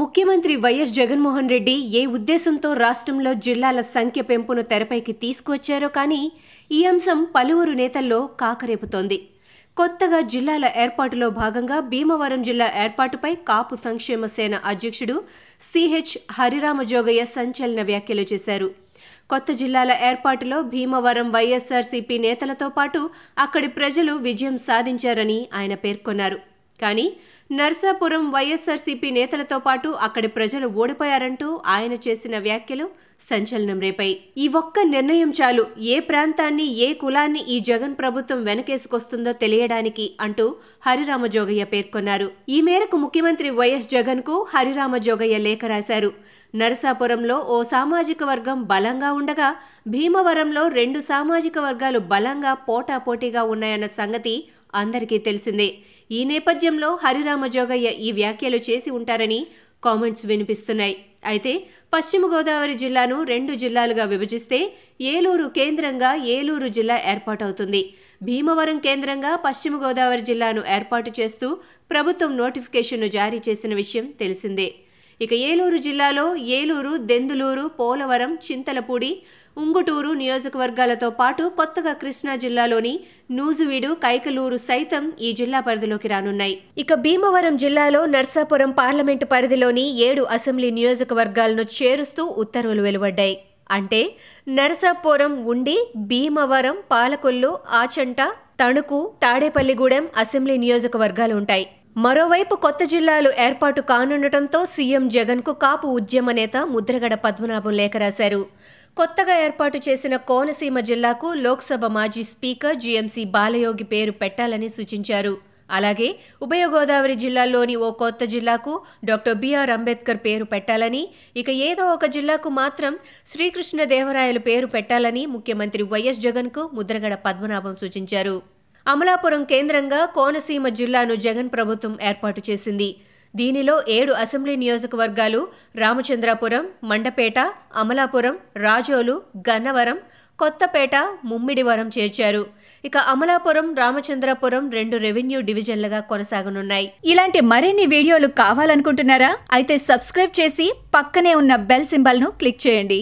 ముఖ్యమంత్రి వైఎస్ జగన్మోహన్ రెడ్డి ఏ ఉద్దేశంతో రాష్ట్రంలో జిల్లాల సంఖ్య పెంపును తెరపైకి తీసుకువచ్చారో కానీ ఈ అంశం పలువురు నేతల్లో కాకరేపుతోంది కొత్తగా జిల్లాల ఏర్పాటులో భాగంగా భీమవరం జిల్లా ఏర్పాటుపై కాపు సంక్షేమ సేన అధ్యక్షుడు సిహెచ్ హరిరామజోగయ్య సంచలన వ్యాఖ్యలు చేశారు కొత్త జిల్లాల ఏర్పాటులో భీమవరం వైఎస్ఆర్సీపీ నేతలతో పాటు అక్కడి ప్రజలు విజయం సాధించారని ఆయన పేర్కొన్నారు కానీ నర్సాపురం వైఎస్ఆర్సీపీ నేతలతో పాటు అక్కడి ప్రజలు ఓడిపోయారంటూ ఆయన చేసిన వ్యాఖ్యలు సంచలనం రేపాయి ఈ ఒక్క నిర్ణయం చాలు ఏ ప్రాంతాన్ని ఏ కులాన్ని ఈ జగన్ ప్రభుత్వం వెనకేసుకొస్తుందో తెలియడానికి అంటూ హరిరామ జోగయ్య పేర్కొన్నారు ఈ మేరకు ముఖ్యమంత్రి వైఎస్ జగన్ కు హరిరామ జోగయ్య లేఖ రాశారు నరసాపురంలో ఓ సామాజిక వర్గం బలంగా ఉండగా భీమవరంలో రెండు సామాజిక వర్గాలు బలంగా పోటాపోటీగా ఉన్నాయన్న సంగతి అందరికీ తెలిసిందే ఈ నేపథ్యంలో హరిరామ జోగయ్య ఈ వ్యాఖ్యలు చేసి ఉంటారని కామెంట్స్ వినిపిస్తున్నాయి అయితే పశ్చిమ గోదావరి జిల్లాను రెండు జిల్లాలుగా విభజిస్తే ఏలూరు కేంద్రంగా ఏలూరు జిల్లా ఏర్పాటవుతుంది భీమవరం కేంద్రంగా పశ్చిమ గోదావరి జిల్లాను ఏర్పాటు చేస్తూ ప్రభుత్వం నోటిఫికేషన్ను జారీ చేసిన విషయం తెలిసిందే ఇక ఏలూరు జిల్లాలో ఏలూరు దెందులూరు పోలవరం చింతలపూడి ఉంగుటూరు నియోజకవర్గాలతో పాటు కొత్తగా కృష్ణా జిల్లాలోని నూజువీడు కైకలూరు సైతం ఈ జిల్లా పరిధిలోకి రానున్నాయి ఇక భీమవరం జిల్లాలో నర్సాపురం పార్లమెంటు పరిధిలోని ఏడు అసెంబ్లీ నియోజకవర్గాలను చేరుస్తూ ఉత్తర్వులు వెలువడ్డాయి అంటే నరసాపురం ఉండి భీమవరం పాలకొల్లు ఆచంట తణుకు తాడేపల్లిగూడెం అసెంబ్లీ నియోజకవర్గాలు ఉంటాయి మరోవైపు కొత్త జిల్లాలు ఏర్పాటు కానుండటంతో సీఎం జగన్కు కాపు ఉద్యమ నేత ముద్రగడ పద్మనాభం లేఖ రాశారు కొత్తగా ఏర్పాటు చేసిన కోనసీమ జిల్లాకు లోక్సభ మాజీ స్పీకర్ జీఎంసీ బాలయోగి పేరు పెట్టాలని సూచించారు అలాగే ఉభయ గోదావరి జిల్లాల్లోని ఓ కొత్త జిల్లాకు డాక్టర్ బిఆర్ అంబేద్కర్ పేరు పెట్టాలని ఇక ఏదో ఒక జిల్లాకు మాత్రం శ్రీకృష్ణదేవరాయలు పేరు పెట్టాలని ముఖ్యమంత్రి వైఎస్ జగన్కు ముద్రగడ పద్మనాభం సూచించారు అమలాపురం కేంద్రంగా కోనసీమ జిల్లాను జగన్ ప్రభుత్వం ఏర్పాటు చేసింది దీనిలో ఏడు అసెంబ్లీ నియోజకవర్గాలు రామచంద్రాపురం మండపేట అమలాపురం రాజోలు గన్నవరం కొత్తపేట ముమ్మిడివరం చేర్చారు ఇక అమలాపురం రామచంద్రాపురం రెండు రెవెన్యూ డివిజన్లుగా కొనసాగనున్నాయి ఇలాంటి మరిన్ని వీడియోలు కావాలనుకుంటున్నారా అయితే సబ్స్క్రైబ్ చేసి పక్కనే ఉన్న బెల్ సింబల్ను క్లిక్ చేయండి